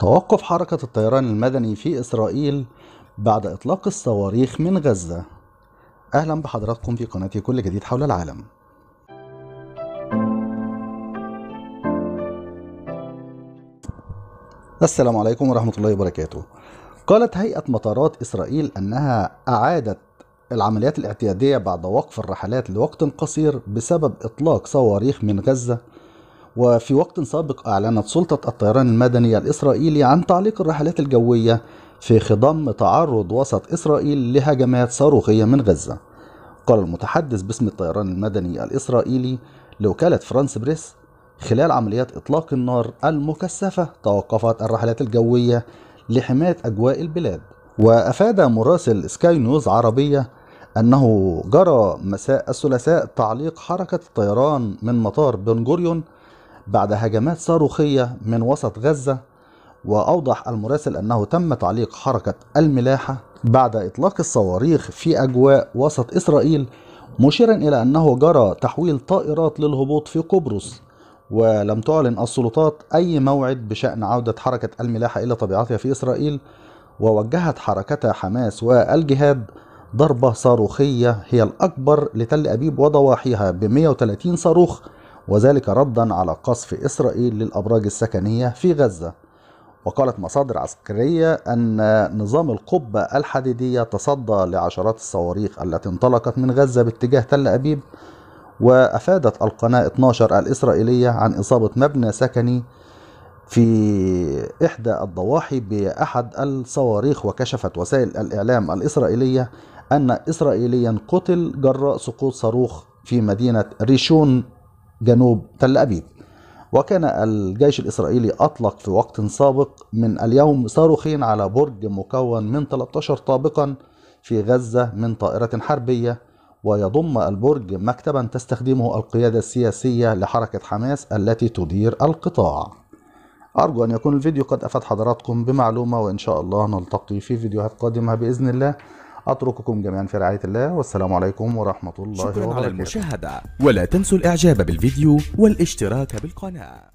توقف حركة الطيران المدني في إسرائيل بعد إطلاق الصواريخ من غزة أهلا بحضراتكم في قناتي كل جديد حول العالم السلام عليكم ورحمة الله وبركاته قالت هيئة مطارات إسرائيل أنها أعادت العمليات الاعتيادية بعد وقف الرحلات لوقت قصير بسبب إطلاق صواريخ من غزة وفي وقت سابق أعلنت سلطة الطيران المدني الإسرائيلي عن تعليق الرحلات الجوية في خضم تعرض وسط إسرائيل لهجمات صاروخية من غزة قال المتحدث باسم الطيران المدني الإسرائيلي لوكالة فرانس بريس خلال عمليات إطلاق النار المكثفة توقفت الرحلات الجوية لحماية أجواء البلاد وأفاد مراسل سكاي نيوز عربية أنه جرى مساء الثلاثاء تعليق حركة الطيران من مطار بن جوريون بعد هجمات صاروخية من وسط غزة وأوضح المراسل أنه تم تعليق حركة الملاحة بعد إطلاق الصواريخ في أجواء وسط إسرائيل مشيرا إلى أنه جرى تحويل طائرات للهبوط في قبرص ولم تعلن السلطات أي موعد بشأن عودة حركة الملاحة إلى طبيعتها في إسرائيل ووجهت حركتا حماس والجهاد ضربة صاروخية هي الأكبر لتل أبيب وضواحيها ب 130 صاروخ وذلك ردا على قصف إسرائيل للأبراج السكنية في غزة وقالت مصادر عسكرية أن نظام القبة الحديدية تصدى لعشرات الصواريخ التي انطلقت من غزة باتجاه تل أبيب وأفادت القناة 12 الإسرائيلية عن إصابة مبنى سكني في إحدى الضواحي بأحد الصواريخ وكشفت وسائل الإعلام الإسرائيلية أن إسرائيليا قتل جراء سقوط صاروخ في مدينة ريشون جنوب تل أبيب وكان الجيش الإسرائيلي أطلق في وقت سابق من اليوم صاروخين على برج مكون من 13 طابقا في غزة من طائرة حربية ويضم البرج مكتبا تستخدمه القيادة السياسية لحركة حماس التي تدير القطاع أرجو أن يكون الفيديو قد أفاد حضراتكم بمعلومة وإن شاء الله نلتقي في فيديوهات قادمة بإذن الله أترككم جميعا في رعاية الله والسلام عليكم ورحمة الله شكرا وبركاته على المشاهدة ولا تنسوا الإعجاب بالفيديو والاشتراك بالقناة